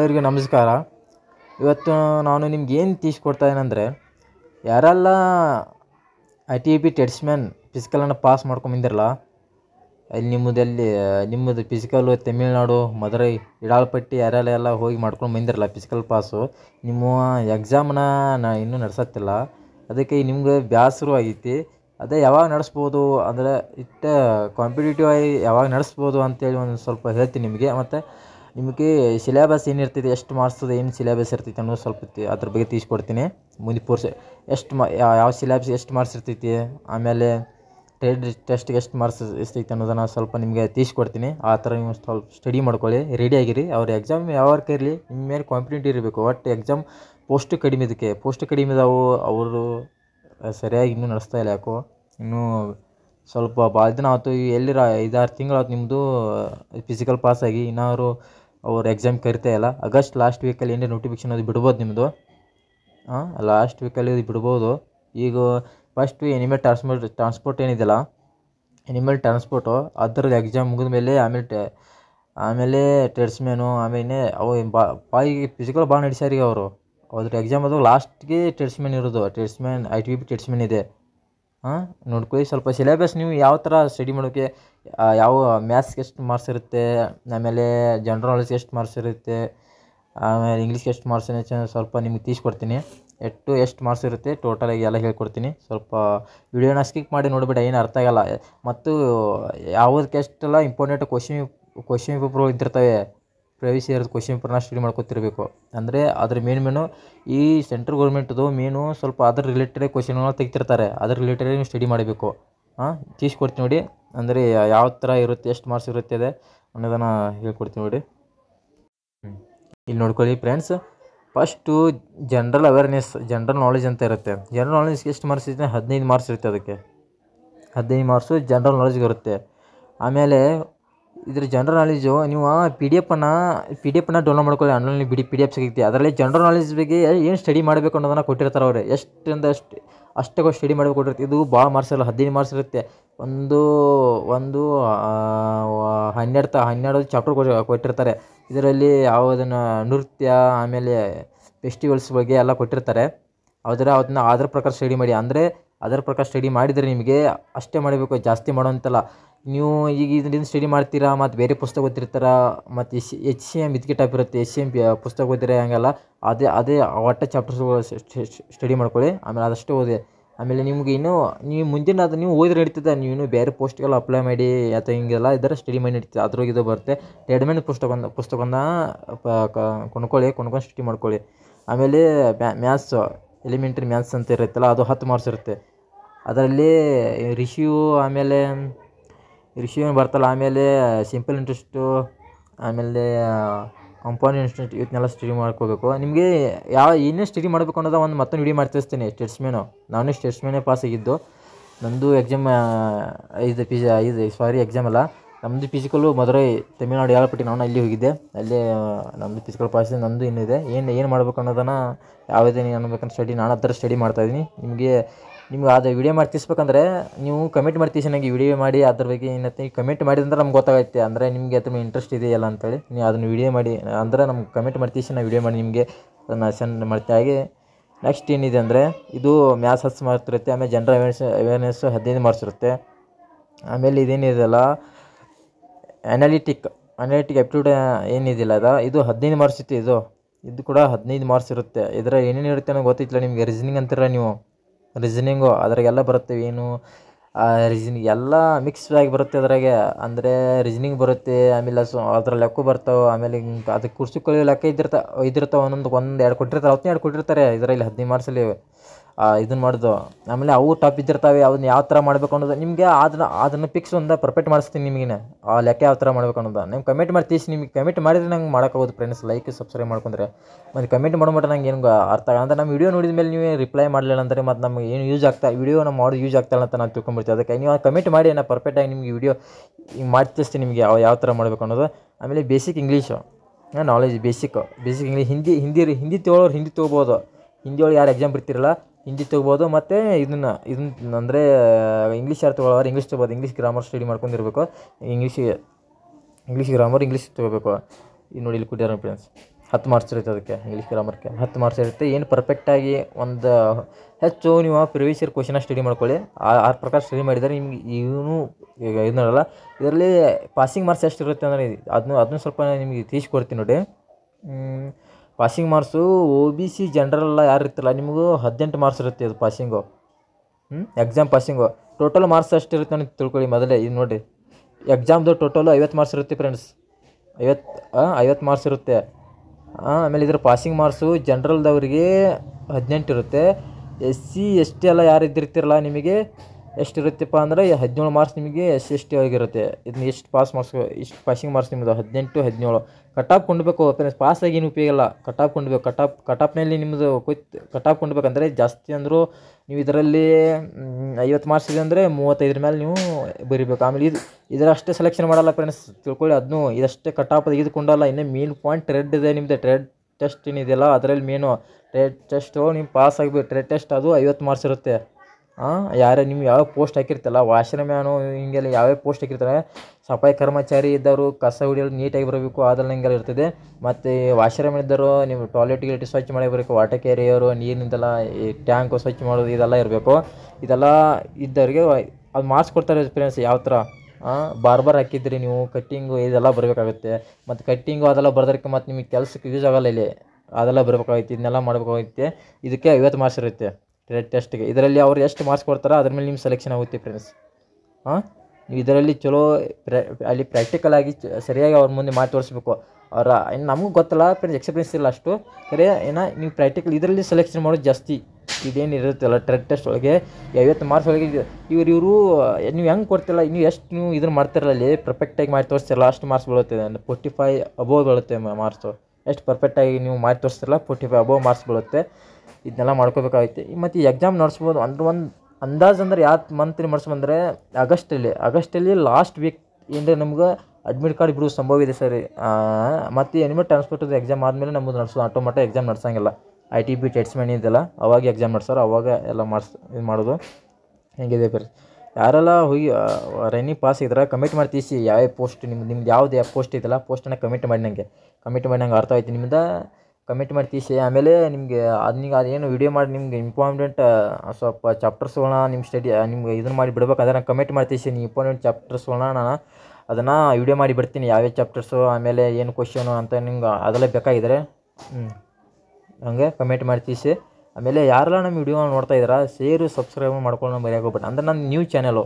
ಎಲ್ಲರಿಗೂ ನಮಸ್ಕಾರ ಇವತ್ತು ನಾನು ನಿಮ್ಗೆ ಏನು ತೀಸ್ಕೊಡ್ತಾಯಿನಂದರೆ ಯಾರೆಲ್ಲ I T B e tradesman ಫಿಸಿಕಲನ್ನು ಪಾಸ್ ಮಾಡ್ಕೊಂಬಂದಿರಲ್ಲ ಅಲ್ಲಿ ನಿಮ್ಮದಲ್ಲಿ ನಿಮ್ಮದು ಫಿಸಿಕಲು ತಮಿಳ್ನಾಡು ಮದುರೈ ಇಡಾಲ್ಪಟ್ಟಿ ಯಾರೆಲ್ಲ ಎಲ್ಲ ಹೋಗಿ ಮಾಡ್ಕೊಂಡು ಬಂದಿರಲ್ಲ ಫಿಸಿಕಲ್ ಪಾಸು ನಿಮ್ಮ ಎಕ್ಸಾಮ್ನ ನಾ ಇನ್ನೂ ನಡೆಸತ್ತಿಲ್ಲ ಅದಕ್ಕೆ ನಿಮ್ಗೆ ಬ್ಯಾಸರು ಆಗೈತಿ ಅದೇ ಯಾವಾಗ ನಡೆಸ್ಬೋದು ಅಂದರೆ ಇಟ್ಟ ಕಾಂಪಿಟೇಟಿವ್ ಆಗಿ ಯಾವಾಗ ನಡೆಸ್ಬೋದು ಅಂತೇಳಿ ಒಂದು ಸ್ವಲ್ಪ ಹೇಳ್ತೀನಿ ನಿಮಗೆ ಮತ್ತು ನಿಮಗೆ ಸಿಲೆಬಸ್ ಏನಿರ್ತೈತೆ ಎಷ್ಟು ಮಾರ್ಕ್ಸ್ದು ಏನು ಸಿಲೆಬಸ್ ಇರ್ತೈತೆ ಅನ್ನೋದು ಸ್ವಲ್ಪ ಅದ್ರ ಬಗ್ಗೆ ತಿಳಿಸ್ಕೊಡ್ತೀನಿ ಮುಂದಿನ ಪೋರ್ಸ್ ಎಷ್ಟು ಮಾ ಯಾವ ಸಿಲೆಬಸ್ ಎಷ್ಟು ಮಾರ್ಕ್ಸ್ ಇರ್ತೈತಿ ಆಮೇಲೆ ಟ್ರೇಡ್ ಟೆಸ್ಟ್ಗೆ ಎಷ್ಟು ಮಾರ್ಕ್ಸ್ ಇರ್ತೈತೆ ಅನ್ನೋದನ್ನು ಸ್ವಲ್ಪ ನಿಮಗೆ ತಿಳಿಸ್ಕೊಡ್ತೀನಿ ಆ ಥರ ನೀವು ಸ್ವಲ್ಪ ಸ್ಟಡಿ ಮಾಡ್ಕೊಳ್ಳಿ ರೆಡಿ ಆಗಿರಿ ಅವ್ರ ಎಕ್ಸಾಮ್ ಯಾವಾಗ ಇರಲಿ ನಿಮ್ಮ ಮೇಲೆ ಕಾಂಪಿಟೆಂಟ್ ಇರಬೇಕು ಒಟ್ಟು ಎಕ್ಸಾಮ್ ಪೋಸ್ಟ್ ಕಡಿಮೆ ಇದಕ್ಕೆ ಪೋಸ್ಟ್ ಕಡಿಮೆ ಇದಾವು ಅವರು ಸರಿಯಾಗಿ ಇನ್ನೂ ನಡೆಸ್ತಾ ಇಲ್ಲ ಯಾಕೋ ಇನ್ನೂ ಸ್ವಲ್ಪ ಭಾಳ ದಿನ ಆಯ್ತು ಎಲ್ಲಿರೋ ಐದಾರು ತಿಂಗಳಾಯ್ತು ನಿಮ್ಮದು ಫಿಸಿಕಲ್ ಪಾಸಾಗಿ ಇನ್ನಾರು ಅವ್ರು ಎಕ್ಸಾಮ್ ಕರಿತಾ ಇಲ್ಲ ಆಗಸ್ಟ್ ಲಾಸ್ಟ್ ವೀಕಲ್ಲಿ ಏನೇ ನೋಟಿಫಿಕೇಶನ್ ಅದು ಬಿಡ್ಬೋದು ನಿಮ್ಮದು ಹಾಂ ಲಾಸ್ಟ್ ವೀಕಲ್ಲಿ ಇದು ಬಿಡ್ಬೋದು ಈಗ ಫಸ್ಟು ಎನಿಮಲ್ ಟ್ರಾನ್ಸ್ಪೋರ್ಟ್ ಟ್ರಾನ್ಸ್ಪೋರ್ಟ್ ಏನಿದೆಯಲ್ಲ ಎನಿಮಲ್ ಟ್ರಾನ್ಸ್ಪೋರ್ಟು ಅದರದ್ದು ಎಕ್ಸಾಮ್ ಮುಗಿದ ಮೇಲೆ ಆಮೇಲೆ ಟೆ ಆಮೇಲೆ ಟ್ರೇಡ್ಸ್ಮ್ಯಾನು ಆಮೇಲೆ ಅವು ಬಾ ಬಾಯಿಗೆ ಫಿಸಿಕಲ್ ಭಾಳ ನಡೆಸ್ಯಾರೀಗ ಅವರು ಅದ್ರ ಎಕ್ಸಾಮ್ ಅದು ಲಾಸ್ಟ್ಗೆ ಟ್ರೇಡ್ಸ್ಮ್ಯಾನ್ ಇರೋದು tradesman I T B tradesman ಇದೆ ಹಾಂ ನೋಡ್ಕೊಳ್ಳಿ ಸ್ವಲ್ಪ ಸಿಲೆಬಸ್ ನೀವು ಯಾವ ಥರ ಸ್ಟಡಿ ಮಾಡೋಕ್ಕೆ ಯಾವ ಮ್ಯಾಥ್ಸ್ಗೆ ಎಷ್ಟು ಮಾರ್ಕ್ಸ್ ಇರುತ್ತೆ ಆಮೇಲೆ ಜನ್ರಲ್ ನಾಲೆಜ್ ಎಷ್ಟು ಮಾರ್ಕ್ಸ್ ಇರುತ್ತೆ ಆಮೇಲೆ ಇಂಗ್ಲೀಷ್ಗೆ ಎಷ್ಟು ಮಾರ್ಕ್ಸ್ ಸ್ವಲ್ಪ ನಿಮಗೆ ತೀಸ್ಕೊಡ್ತೀನಿ ಎಷ್ಟು ಎಷ್ಟು ಮಾರ್ಕ್ಸ್ ಇರುತ್ತೆ ಟೋಟಲಾಗಿ ಎಲ್ಲ ಹೇಳ್ಕೊಡ್ತೀನಿ ಸ್ವಲ್ಪ ವಿಡಿಯೋನ ಸ್ಕಿಕ್ ಮಾಡಿ ನೋಡಿಬಿಡಿ ಏನು ಅರ್ಥ ಆಗಲ್ಲ ಮತ್ತು ಎಷ್ಟೆಲ್ಲ ಇಂಪಾರ್ಟೆಂಟ್ ಕ್ವಶನ್ ಕ್ವಶನ್ ಪೇಪರ್ ಇದ್ದಿರ್ತವೆ ಪ್ರೈವಸಿ ಇರೋದು ಕ್ವಶನ್ ಪೇಪರ್ನ ಸ್ಟಡಿ ಮಾಡ್ಕೊತಿರಬೇಕು ಅಂದರೆ ಅದ್ರ ಮೇನ್ ಮೇನು ಈ ಸೆಂಟ್ರಲ್ ಗೌರ್ಮೆಂಟ್ದು ಮೇನು ಸ್ವಲ್ಪ ಅದ್ರ ರಿಲೇಟೆಡ್ ಕ್ವಶನ್ಗಳನ್ನ ತೆಗ್ತಿರ್ತಾರೆ ಅದ್ರ ರಿಲೇಟೆಡ್ ನೀವು ಸ್ಟಡಿ ಮಾಡಬೇಕು ಹಾಂ ತೀಸ್ಕೊಡ್ತೀನಿ ನೋಡಿ ಅಂದರೆ ಯಾವ ಥರ ಇರುತ್ತೆ ಎಷ್ಟು ಮಾರ್ಕ್ಸ್ ಇರುತ್ತೆ ಅದೇ ಅನ್ನೋದನ್ನು ಹೇಳ್ಕೊಡ್ತೀನಿ ನೋಡಿ ಇಲ್ಲಿ ನೋಡ್ಕೊಳ್ಳಿ friends first general awareness general knowledge ಅಂತ ಇರುತ್ತೆ ಜನ್ರಲ್ ನಾಲೆಜ್ಗೆ ಎಷ್ಟು ಮಾರ್ಕ್ಸ್ ಇರುತ್ತೆ ಹದಿನೈದು ಮಾರ್ಕ್ಸ್ ಇರುತ್ತೆ ಅದಕ್ಕೆ ಹದಿನೈದು ಮಾರ್ಕ್ಸು ಜನ್ರಲ್ ನಾಲೆಜ್ಗೆ ಇರುತ್ತೆ ಆಮೇಲೆ ಇದ್ರ ಜನ್ರಲ್ ನಾಲೇಜು ನೀವು ಪಿ ಡಿ ಎಫನ್ನು ಪಿ ಡಿ ಎಫನ್ನು ಡೌನ್ಲೋಡ್ ಮಾಡ್ಕೊಳ್ಳಿ ಆನ್ಲೈನ್ ಬಿಡಿ ಪಿ ಡಿ ಎಫ್ ಸಿಗುತ್ತೆ ಅದರಲ್ಲಿ ಜನ್ರಲ್ ನಾಲೇಜ್ ಬಗ್ಗೆ ಏನು ಸ್ಟಡಿ ಮಾಡಬೇಕು ಅನ್ನೋದನ್ನು ಕೊಟ್ಟಿರ್ತಾರೆ ಅವರು ಎಷ್ಟರಿಂದ ಎಷ್ಟು ಅಷ್ಟಕ್ಕೂ ಸ್ಟಡಿ ಮಾಡಬೇಕು ಕೊಟ್ಟಿರುತ್ತೆ ಇದು ಭಾಳ ಮಾರ್ಕ್ಸ್ ಇರಲ್ಲ ಹದಿನೈದು ಮಾರ್ಕ್ಸ್ ಇರುತ್ತೆ ಒಂದು ಒಂದು ಹನ್ನೆರಡು ತ ಹನ್ನೆರಡು ಚಾಪ್ಟರ್ ಕೊಟ್ಟಿರ್ತಾರೆ ಇದರಲ್ಲಿ ಯಾವುದನ್ನು ನೃತ್ಯ ಆಮೇಲೆ ಫೆಸ್ಟಿವಲ್ಸ್ ಬಗ್ಗೆ ಎಲ್ಲ ಕೊಟ್ಟಿರ್ತಾರೆ ಆದರೆ ಅದನ್ನ ಆಧಾರ್ ಪ್ರಕಾರ ಸ್ಟಡಿ ಮಾಡಿ ಅಂದರೆ ಅದರ ಪ್ರಕಾರ ಸ್ಟಡಿ ಮಾಡಿದರೆ ನಿಮಗೆ ಅಷ್ಟೇ ಮಾಡಬೇಕು ಜಾಸ್ತಿ ಮಾಡೋಂತಲ್ಲ ನೀವು ಈಗ ಇದರಿಂದ ಸ್ಟಡಿ ಮಾಡ್ತೀರಾ ಮತ್ತು ಬೇರೆ ಪುಸ್ತಕ ಓದ್ತಿರ್ತಾರ ಮತ್ತು ಎಸ್ ಎಚ್ ಸಿ ಎಮ್ ಇದಕ್ಕೆ ಟೈಪ್ ಇರುತ್ತೆ ಎಸ್ ಸಿ ಎಮ್ ಪುಸ್ತಕ ಓದಿದ್ರೆ ಹಂಗಲ್ಲ ಅದೇ ಅದೇ ಒಟ್ಟ ಚಾಪ್ಟರ್ಸ್ಗಳು ಸ್ಟಡಿ ಮಾಡ್ಕೊಳ್ಳಿ ಆಮೇಲೆ ಅದಷ್ಟೇ ಓದಿ ಆಮೇಲೆ ನಿಮ್ಗೆ ಇನ್ನೂ ನೀವು ಮುಂದಿನ ಅದು ನೀವು ಓದಿದ್ರೆ ನಡೀತದೆ ನೀವು ಇನ್ನೂ ಬೇರೆ ಪೋಸ್ಟ್ಗೆಲ್ಲ ಅಪ್ಲೈ ಮಾಡಿ ಅಥವಾ ಹಿಂಗೆಲ್ಲ ಇದರ ಸ್ಟಡಿ ಮಾಡಿ ನಡೀತದೆ ಅದ್ರಾಗ ಇದು ಬರುತ್ತೆ ರೆಡ್ಮೆಂಟ್ ಪುಸ್ತಕ ಪುಸ್ತಕನ ಕೊಂಡ್ಕೊಳ್ಳಿ ಕೊಂಡ್ಕೊಂಡು ಸ್ಟಡಿ ಮಾಡ್ಕೊಳ್ಳಿ ಆಮೇಲೆ ಮ್ಯಾಥ್ಸು ಎಲಿಮೆಂಟ್ರಿ ಮ್ಯಾಥ್ಸ್ ಅಂತ ಇರುತ್ತಲ್ಲ ಅದು ಹತ್ತು ಮಾರ್ಕ್ಸ್ ಇರುತ್ತೆ ಅದರಲ್ಲಿ ರಿಷಿಯು ಆಮೇಲೆ ರಿಷಿಯು ಬರ್ತಲ್ಲ ಆಮೇಲೆ ಸಿಂಪಲ್ ಇಂಟ್ರೆಸ್ಟು ಆಮೇಲೆ ಕಂಪೌಂಡ್ ಇಂಟ್ರೆಸ್ಟ್ ಇವತ್ತನ್ನೆಲ್ಲ ಸ್ಟಡಿ ಮಾಡ್ಕೋಬೇಕು ನಿಮಗೆ ಯಾವ ಏನೇ ಸ್ಟಡಿ ಮಾಡಬೇಕು ಅನ್ನೋದ ಒಂದು ಮತ್ತೊಂದು ವಿಡಿಯೋ ಮಾಡಿ ತಿಳಿಸ್ತೀನಿ ಸ್ಟೇಟ್ಸ್ಮೇನು ನಾನೇ ಸ್ಟೇಟ್ಸ್ಮೇನೇ ಪಾಸ್ ಆಗಿದ್ದು ನಂದು ಎಕ್ಸಾಮ್ ಐದು ಪಿ ಜಿ ಐದು ಸಾರಿ ಎಕ್ಸಾಮ್ ಅಲ್ಲ ನಮ್ಮದು ಫಿಸಿಕಲ್ಲು ಮಧುರೈ ತಮಿಳ್ನಾಡು ಯಾಳಪಟ್ಟಿ ನಾನು ಅಲ್ಲಿ ಹೋಗಿದ್ದೆ ಅಲ್ಲಿ ನಮ್ಮದು ಫಿಸಿಕಲ್ ಪಾಸ್ ನಂದು ಇನ್ನಿದೆ ಏನು ಏನು ಮಾಡ್ಬೇಕು ಅನ್ನೋದನ್ನು ಯಾವುದೇ ಅನ್ಬೇಕಂತ ಸ್ಟಡಿ ನಾನು ಆ ಥರ ಸ್ಟಡಿ ಮಾಡ್ತಾಯಿದ್ದೀನಿ ನಿಮಗೆ ನಿಮ್ಗೆ ಅದು ವಿಡಿಯೋ ಮಾಡಿ ತಿಸ್ಬೇಕಂದ್ರೆ ನೀವು ಕಮೆಂಟ್ ಮಾಡ್ತೀವಿ ನನಗೆ ವಿಡಿಯೋ ಮಾಡಿ ಅದ್ರ ಬಗ್ಗೆ ಏನತ್ತೆ ಕಮೆಂಟ್ ಮಾಡಿದಂದ್ರೆ ನಮ್ಗೆ ಗೊತ್ತಾಗೈತೆ ಅಂದರೆ ನಿಮಗೆ ಅದ್ರ ಇಂಟ್ರೆಸ್ಟ್ ಇದೆಯಲ್ಲ ಅಂತೇಳಿ ನೀವು ಅದನ್ನು ವಿಡಿಯೋ ಮಾಡಿ ಅಂದ್ರೆ ನಮ್ಗೆ ಕಮೆಂಟ್ ಮಾಡ್ತೀವಿ ನಾವು ವಿಡಿಯೋ ಮಾಡಿ ನಿಮಗೆ ಅದನ್ನು ಸೆಂಡ್ ಮಾಡ್ತೇನೆ ಹಾಗೆ ನೆಕ್ಸ್ಟ್ ಏನಿದೆ ಅಂದರೆ ಇದು ಮ್ಯಾಥ್ಸ್ ಹತ್ತು ಮಾಡ್ತಿರುತ್ತೆ ಇರುತ್ತೆ ಆಮೇಲೆ ಜನರಲ್ ಅವೇರ್ನೆಸ್ ಹದಿನೈದು ಮಾರ್ಕ್ಸ್ ಇರುತ್ತೆ ಆಮೇಲೆ ಇದೇನಿದೆಯಲ್ಲ ಅನಾಲಿಟಿಕ್ ಅನಾಲಿಟಿಕ್ ಆ್ಯಪ್ಟ್ಯೂಡ್ ಏನಿದಿಲ್ಲ ಅದ ಇದು ಹದಿನೈದು ಮಾರ್ಕ್ಸ್ ಇತ್ತು ಇದು ಇದು ಕೂಡ ಹದಿನೈದು ಮಾರ್ಕ್ಸ್ ಇರುತ್ತೆ ಇದರ ಏನೇನು ಇರುತ್ತೆ ಅನ್ನೋ ಗೊತ್ತಿಲ್ಲ ನಿಮಗೆ ರೀಸನಿಂಗ್ ಅಂತೀರ ನೀವು ರೀಸನಿಂಗು ಅದ್ರಾಗೆಲ್ಲ ಬರುತ್ತೆ ಏನು ರೀಸನಿಂಗ್ ಎಲ್ಲ ಮಿಕ್ಸ್ ಆಗಿ ಬರುತ್ತೆ ಅದ್ರಾಗೆ ಅಂದರೆ ರೀಸನಿಂಗ್ ಬರುತ್ತೆ ಆಮೇಲೆ ಸೊ ಅದ್ರ ಲೆಕ್ಕ ಬರ್ತಾವೆ ಆಮೇಲೆ ಹಿಂಗೆ ಅದಕ್ಕೆ ಕುರ್ಸುಗಳಿಗೆ ಲೆಕ್ಕ ಇದ್ದಿರ್ತಾವೆ ಇದ್ದಿರ್ತಾವೆ ಒಂದೊಂದು ಒಂದು ಎರಡು ಕೊಟ್ಟಿರ್ತಾರೆ ಅವತ್ತೇ ಎರಡು ಕೊಟ್ಟಿರ್ತಾರೆ ಇದರಲ್ಲಿ ಹದಿನೈದು ಮಾರ್ಕ್ಸಲ್ಲಿ ಇದನ್ನ ಮಾಡೋದು ಆಮೇಲೆ ಅವು ಟಾಪ್ ಇದ್ದಿರ್ತಾವೆ ಅದನ್ನ ಯಾವ ಥರ ಮಾಡಬೇಕು ಅನ್ನೋದು ನಿಮಗೆ ಅದನ್ನ ಅದನ್ನು ಪಿಕ್ಸ್ ಒಂದು ಪರ್ಫೆಕ್ಟ್ ಮಾಡಿಸ್ತೀನಿ ನಿಮಗೆ ಆ ಲೆಕ್ಕ ಯಾವ ಥರ ಮಾಡ್ಬೇಕು ಅನ್ನೋದು ನಿಮ್ಗೆ ಕಮೆಂಟ್ ಮಾಡಿ ತಿಳಿಸಿ ನಿಮಗೆ ಕಮೆಂಟ್ ಮಾಡಿದ್ರೆ ನಂಗೆ ಮಾಡೋಕ್ಕಾಗೋದು ಫ್ರೆಂಡ್ಸ್ ಲೈಕ್ ಸಬ್ಸ್ಕ್ರೈಬ್ ಮಾಡ್ಕೊಂಡ್ರೆ ಮತ್ತು ಕಮೆಂಟ್ ಮಾಡೋ ಮಟ್ಟ ನಂಗೆ ಏನು ಅರ್ಥ ಆಗಲ್ಲ ಅಂದರೆ ನಮ್ಮ ವೀಡಿಯೋ ನೋಡಿದ ಮೇಲೆ ನೀವು ರಿಪ್ಲೈ ಮಾಡಲಿಲ್ಲ ಅಂದರೆ ಮತ್ತು ನಮಗೆ ಏನು ಯೂಸ್ ಆಗ್ತಾ ವೀಡಿಯೋ ನಮ್ಮ ಮಾಡೋದು ಯೂಸ್ ಇಲ್ಲ ಅಂತ ನಾನು ತಿಳ್ಕೊಂಬಿಡ್ತೀವಿ ಅದಕ್ಕೆ ನೀವು ಕಮೆಂಟ್ ಮಾಡಿ ನಾನು ಪರ್ಫೆಕ್ಟಾಗಿ ನಿಮಗೆ ವೀಡಿಯೋ ಹಿಂಗೆ ಮಾಡಿ ನಿಮಗೆ ಯಾವ ಯಾವ ಥರ ಮಾಡ್ಬೇಕು ಅನ್ನೋದು ಆಮೇಲೆ basic English knowledge basic basic English Hindi Hindi Hindi ತೊಗೊಳೋರು ಹಿಂದಿ ತೊಗೋಬೋದು ಹಿಂದಿಯೊಳಗೆ ಯಾರು ಎಕ್ಸಾಮ್ ಬಿಡ್ತಿರಲ್ಲ ಹಿಂದಿ ತೊಗೋಬೋದು ಮತ್ತು ಇದನ್ನು ಇದನ್ನ ಅಂದರೆ ಇಂಗ್ಲೀಷ್ ಯಾರು ತೊಗೊಳೋರು ಇಂಗ್ಲೀಷ್ ತಗೋಬೋದು ಇಂಗ್ಲೀಷ್ ಗ್ರಾಮರ್ ಸ್ಟಡಿ ಮಾಡ್ಕೊಂಡಿರಬೇಕು ಇಂಗ್ಲೀಷಿಗೆ ಇಂಗ್ಲೀಷ್ ಗ್ರಾಮರ್ ಇಂಗ್ಲೀಷ್ ತೊಗೋಬೇಕು ಇದು ನೋಡಿ ಇಲ್ಲಿ ಕುಡಿಯೋ ಫ್ರೆಂಡ್ಸ್ ಹತ್ತು ಮಾರ್ಕ್ಸ್ ಇರುತ್ತೆ ಅದಕ್ಕೆ ಇಂಗ್ಲೀಷ್ ಗ್ರಾಮರ್ಗೆ ಹತ್ತು ಮಾರ್ಕ್ಸ್ ಇರುತ್ತೆ ಏನು ಪರ್ಫೆಕ್ಟಾಗಿ ಒಂದು ಹೆಚ್ಚು ನೀವು ಪ್ರಿವಿಯಸ್ ಇಯರ್ ಕ್ವಶನ ಸ್ಟಡಿ ಮಾಡ್ಕೊಳ್ಳಿ ಆರು ಪ್ರಕಾರ ಸ್ಟಡಿ ಮಾಡಿದರೆ ನಿಮ್ಗೆ ಇವನು ಇದು ನೋಡಲ್ಲ ಇದರಲ್ಲಿ ಪಾಸಿಂಗ್ ಮಾರ್ಕ್ಸ್ ಎಷ್ಟು ಇರುತ್ತೆ ಅಂದರೆ ಅದನ್ನು ಅದನ್ನು ಸ್ವಲ್ಪ ನಿಮಗೆ ತೀಸ್ಕೊಡ್ತೀನಿ ನೋಡಿ passing marks O B C ಜನರಲ್ಲ ಯಾರು ಇರ್ತಲ್ಲ ನಿಮಗೂ ಹದಿನೆಂಟು ಮಾರ್ಕ್ಸ್ ಇರುತ್ತೆ ಅದು ಪಾಸಿಂಗು ಹ್ಞೂ ಎಕ್ಸಾಮ್ ಪಾಸಿಂಗು ಟೋಟಲ್ ಮಾರ್ಕ್ಸ್ ಅಷ್ಟು ಇರುತ್ತೆ ಅಂತ ತಿಳ್ಕೊಳ್ಳಿ ಮೊದಲೇ ಇದು ನೋಡಿ ಎಕ್ಸಾಮ್ದು ಟೋಟಲು ಐವತ್ತು ಮಾರ್ಕ್ಸ್ ಇರುತ್ತೆ ಫ್ರೆಂಡ್ಸ್ ಐವತ್ತು ಐವತ್ತು ಮಾರ್ಕ್ಸ್ ಇರುತ್ತೆ ಆಮೇಲೆ ಇದರ ಪಾಸಿಂಗ್ ಮಾರ್ಕ್ಸು ಜನ್ರಲ್ದವ್ರಿಗೆ ಹದಿನೆಂಟು ಇರುತ್ತೆ ಎಸ್ ಸಿ ಎಸ್ ಟಿ ಎಲ್ಲ ಯಾರು ಇದ್ದಿರ್ತಿರಲ್ಲ ನಿಮಗೆ ಎಷ್ಟಿರುತ್ತಪ್ಪ ಅಂದರೆ ಹದಿನೇಳು ಮಾರ್ಕ್ಸ್ ನಿಮಗೆ ಎಸ್ ಎಸ್ ಟಿ ಆಗಿರುತ್ತೆ ಇದನ್ನ ಎಷ್ಟು ಪಾಸ್ ಮಾರ್ಕ್ಸ್ ಇಷ್ಟು ಪಾಸಿಂಗ್ ಮಾರ್ಕ್ಸ್ ನಿಮ್ಮದು ಹದಿನೆಂಟು ಹದಿನೇಳು ಆಫ್ ಕೊಂಡ್ಬೇಕು ಫ್ರೆಂಡ್ಸ್ ಪಾಸ್ ಆಗಿ ಏನು ಉಪಯೋಗ ಕಟ್ ಆಫ್ ಕೊಂಡ್ಬೇಕು ಕಟಾಪ್ ಕಟಾಪ್ನಲ್ಲಿ ನಿಮ್ಮದು ಕಟ್ ಆಫ್ ಕೊಂಡ್ಬೇಕಂದ್ರೆ ಜಾಸ್ತಿ ಅಂದರೂ ನೀವು ಇದರಲ್ಲಿ ಐವತ್ತು ಮಾರ್ಕ್ಸ್ ಇದೆ ಅಂದರೆ ಮೂವತ್ತೈದರ ಮೇಲೆ ನೀವು ಬರೀಬೇಕು ಆಮೇಲೆ ಇದು ಇದರಷ್ಟೇ ಸೆಲೆಕ್ಷನ್ ಮಾಡಲ್ಲ ಫ್ರೆಂಡ್ಸ್ ತಿಳ್ಕೊಳ್ಳಿ ಅದನ್ನು ಇದಷ್ಟೇ ಆಫ್ ತೆಗೆದುಕೊಂಡಲ್ಲ ಇನ್ನೇ ಮೇನ್ ಪಾಯಿಂಟ್ ಟ್ರೆಡ್ ಇದೆ ನಿಮ್ಮದು ಟ್ರೆಡ್ ಟೆಸ್ಟ್ ಏನಿದೆಯಲ್ಲ ಅದರಲ್ಲಿ ಮೇನು ಟ್ರೆಡ್ ಟೆಸ್ಟು ನೀವು ಪಾಸ್ ಆಗಬೇಕು ಟ್ರೆಡ್ ಟೆಸ್ಟ್ ಅದು ಐವತ್ತು ಮಾರ್ಕ್ಸ್ ಇರುತ್ತೆ ಯಾರೇ ನಿಮ್ಗೆ ಯಾವ ಪೋಸ್ಟ್ ಹಾಕಿರ್ತಲ್ಲ ವಾಶ್ರೂಮ್ ಮ್ಯಾನು ಹಿಂಗೆಲ್ಲ ಯಾವ್ಯಾವ ಪೋಸ್ಟ್ ಹಾಕಿರ್ತಾರೆ ಸಫಾಯಿ ಕರ್ಮಚಾರಿ ಇದ್ದವರು ಕಸ ಹೊಡಿಯಲು ನೀಟಾಗಿ ಬರಬೇಕು ಅದ್ರಲ್ಲಿ ಹಿಂಗೆಲ್ಲ ಇರ್ತದೆ ಮತ್ತು ವಾಶ್ರೂಮ್ ಇದ್ದರು ನೀವು ಟಾಯ್ಲೆಟ್ ಗಿಲೆಟ್ ಸ್ವಚ್ಛ ಮಾಡಿ ಬರಬೇಕು ವಾಟರ್ ಕ್ಯಾರಿಯರು ನೀರಿನಿಂದೆಲ್ಲ ಈ ಟ್ಯಾಂಕು ಸ್ವಚ್ಛ ಮಾಡೋದು ಇದೆಲ್ಲ ಇರಬೇಕು ಇದೆಲ್ಲ ಇದ್ದವರಿಗೆ ಅದು ಮಾಡಿಸ್ಕೊಡ್ತಾರೆ ಎಕ್ಸ್ಪೀರಿಯನ್ಸ್ ಯಾವ ಥರ ಬಾರ್ ಬಾರ್ ಹಾಕಿದ್ರಿ ನೀವು ಕಟ್ಟಿಂಗು ಇದೆಲ್ಲ ಬರಬೇಕಾಗುತ್ತೆ ಮತ್ತು ಕಟ್ಟಿಂಗು ಅದೆಲ್ಲ ಬರೋದಕ್ಕೆ ಮತ್ತು ನಿಮಗೆ ಕೆಲಸಕ್ಕೆ ಯೂಸ್ ಆಗೋಲ್ಲ ಇಲ್ಲಿ ಅದೆಲ್ಲ ಬರಬೇಕಾಗುತ್ತೆ ಇದನ್ನೆಲ್ಲ ಮಾಡಬೇಕಾಗುತ್ತೆ ಇದಕ್ಕೆ ಐವತ್ತು ಮಾರ್ಕ್ಸ್ ಇರುತ್ತೆ ಟೆಸ್ಟ್ಗೆ ಇದರಲ್ಲಿ ಅವ್ರು ಎಷ್ಟು ಮಾರ್ಕ್ಸ್ ಕೊಡ್ತಾರೋ ಅದ್ರ ಮೇಲೆ ನಿಮ್ಮ ಸೆಲೆಕ್ಷನ್ ಆಗುತ್ತೆ ಫ್ರೆಂಡ್ಸ್ ಹಾಂ ನೀವು ಇದರಲ್ಲಿ ಚಲೋ ಅಲ್ಲಿ ಪ್ರಾಕ್ಟಿಕಲ್ ಆಗಿ ಸರಿಯಾಗಿ ಅವ್ರ ಮುಂದೆ ಮಾಡಿ ತೋರಿಸ್ಬೇಕು ಅವರ ಇನ್ನು ನಮಗೂ ಗೊತ್ತಲ್ಲ ಫ್ರೆಂಡ್ಸ್ ಎಕ್ಸ್ಪೀರಿಯನ್ಸ್ ಇಲ್ಲ ಅಷ್ಟು ಸರಿ ಏನೋ ನೀವು ಪ್ರಾಕ್ಟಿಕಲ್ ಇದರಲ್ಲಿ ಸೆಲೆಕ್ಷನ್ ಮಾಡೋದು ಜಾಸ್ತಿ ಇದೇನು ಇರುತ್ತಲ್ಲ ಟ್ರೆಡ್ ಟೆಸ್ಟ್ ಒಳಗೆ ಐವತ್ತು ಮಾರ್ಕ್ಸ್ ಒಳಗೆ ಇವ್ರು ಇವರು ನೀವು ಹೆಂಗೆ ಕೊಡ್ತಿಲ್ಲ ನೀವು ಎಷ್ಟು ನೀವು ಇದನ್ನು ಮಾಡ್ತಿರಲ್ಲ ಅಲ್ಲಿ ಪರ್ಫೆಕ್ಟಾಗಿ ಮಾಡಿ ತೋರಿಸ್ತಿರಲ್ಲ ಅಷ್ಟು ಮಾರ್ಕ್ಸ್ ಬೀಳುತ್ತೆ ಅಂದರೆ ಫೋರ್ಟಿ ಫೈ ಅಬೋವ್ ಬೀಳುತ್ತೆ ಮಾರ್ಕ್ಸು ಎಷ್ಟು ಪರ್ಫೆಕ್ಟಾಗಿ ನೀವು ಮಾಡಿ ತೋರಿಸ್ತಿರಲ್ಲ ಫೋರ್ಟಿ ಫೈ ಅಬೋವ್ ಮಾರ್ಕ್ಸ್ ಬೀಳುತ್ತೆ ಇದನ್ನೆಲ್ಲ ಮಾಡ್ಕೋಬೇಕಾಗೈತಿ ಮತ್ತು ಈ ಎಕ್ಸಾಮ್ ನಡೆಸ್ಬೋದು ಅಂದ್ರೆ ಒಂದು ಅಂದಾಜು ಅಂದ್ರೆ ಯಾವ ಮಂತ್ಲಿ ಮಾಡಿಸ್ಬಂದ್ರೆ ಆಗಸ್ಟಲ್ಲಿ ಆಗಸ್ಟಲ್ಲಿ ಲಾಸ್ಟ್ ವೀಕ್ ಏನಂದರೆ ನಮ್ಗೆ ಅಡ್ಮಿಟ್ ಕಾರ್ಡ್ ಬಿಡುವ ಸಂಭವ ಇದೆ ಸರಿ ಮತ್ತು ಟ್ರಾನ್ಸ್ಪೋರ್ಟ್ ಟ್ರಾನ್ಸ್ಪೋರ್ಟದ ಎಕ್ಸಾಮ್ ಆದಮೇಲೆ ನಮ್ಮದು ನಡೆಸೋದು ಆಟೋಮೆಟಿಕ್ ಎಕ್ಸಾಮ್ ನಡೆಸಂಗಿಲ್ಲ ಐ ಟಿ ಬಿ ಟೆಟ್ಸ್ಮೆನ್ ಇದೆಲ್ಲ ಅವಾಗ ಎಕ್ಸಾಮ್ ನಡೆಸೋರು ಅವಾಗ ಎಲ್ಲ ಮಾಡಿಸ್ ಇದು ಮಾಡೋದು ಹೆಂಗಿದೆ ಬೇರೆ ಯಾರೆಲ್ಲ ಹೋಗಿ ರೈನಿ ಪಾಸ್ ಇದ್ರೆ ಕಮಿಟ್ ಮಾಡಿ ತೀಸಿ ಯಾವ್ಯಾವ ಪೋಸ್ಟ್ ನಿಮ್ದು ನಿಮ್ದು ಯಾವ್ದು ಯಾವ ಪೋಸ್ಟ್ ಇದೆಲ್ಲ ಪೋಸ್ಟನ್ನು ಕಮಿಟ್ ಮಾಡಿ ನನಗೆ ಕಮಿಟ್ ಮಾಡಿ ನಂಗೆ ಅರ್ಥ ಆಯ್ತು ನಿಮ್ದು ಕಮೆಂಟ್ ಮಾಡಿ ತಿಳಿಸಿ ಆಮೇಲೆ ನಿಮಗೆ ನೀವು ಅದೇನು ವೀಡಿಯೋ ಮಾಡಿ ನಿಮ್ಗೆ ಇಂಪಾರ್ಟೆಂಟ್ ಸ್ವಲ್ಪ ಚಾಪ್ಟರ್ಸ್ಗಳನ್ನ ನಿಮ್ಮ ಸ್ಟಡಿ ನಿಮ್ಗೆ ಇದನ್ನು ಮಾಡಿ ಬಿಡ್ಬೇಕಾದ್ರೆ ನಾನು ಕಮೆಂಟ್ ಮಾಡಿ ತಿಳಿಸಿ ನೀವು ಇಂಪಾರ್ಟೆಂಟ್ ಚಾಪ್ಟರ್ಸ್ಗಳನ್ನ ನಾನು ಅದನ್ನು ವೀಡಿಯೋ ಮಾಡಿ ಬಿಡ್ತೀನಿ ಯಾವ್ಯಾವ ಚಾಪ್ಟರ್ಸು ಆಮೇಲೆ ಏನು ಕ್ವಶನು ಅಂತ ನಿಮ್ಗೆ ಅದೆಲ್ಲ ಬೇಕಾಗಿದ್ರೆ ಹ್ಞೂ ಹಂಗೆ ಕಮೆಂಟ್ ಮಾಡಿ ತಿಳಿಸಿ ಆಮೇಲೆ ಯಾರೆಲ್ಲ ನಮ್ಮ ವಿಡಿಯೋ ನೋಡ್ತಾ ಇದ್ದಾರೆ ಸೇರು ಸಬ್ಸ್ಕ್ರೈಬ್ ಮಾಡ್ಕೊಂಡು ಮರೆಯಾಗೋಗ್ಬಿಟ್ಟು ಅಂದರೆ ನನ್ನ ನ್ಯೂ ಚಾನಲು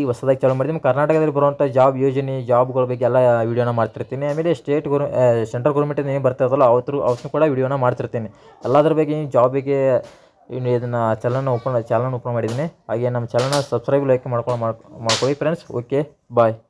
ಈಗ ಹೊಸದಾಗಿ ಚಾಲೂ ಮಾಡಿದ್ದೀನಿ ಕರ್ನಾಟಕದಲ್ಲಿ ಬರುವಂಥ ಜಾಬ್ ಯೋಜನೆ ಜಾಬ್ಗಳ ಬಗ್ಗೆ ಎಲ್ಲ ವೀಡಿಯೋನ ಮಾಡ್ತಿರ್ತೀನಿ ಆಮೇಲೆ ಸ್ಟೇಟ್ ಗೌರ್ ಸೆಂಟ್ರಲ್ ಗೌರ್ಮೆಂಟಿಂದ ಏನು ಬರ್ತಿರೋದಲ್ಲ ಅವತ್ತು ಅವತ್ತೂ ಕೂಡ ವೀಡಿಯೋನ ಮಾಡ್ತಿರ್ತೀನಿ ಎಲ್ಲದ್ರ ಬಗ್ಗೆ ಜಾಬಿಗೆ ಇನ್ನು ಇದನ್ನು ಚಾನಲ್ನ ಓಪನ್ ಚಾನಲ್ನ ಓಪನ್ ಮಾಡಿದ್ದೀನಿ ಹಾಗೆ ನಮ್ಮ ಚಾನಲ್ನ ಸಬ್ಸ್ಕ್ರೈಬ್ ಲೈಕ್ ಮಾಡ್ಕೊಂಡು ಮಾಡ್ಕೊಳ್ಳಿ ಫ್ರೆಂಡ್ಸ್ ಓಕೆ ಬಾಯ್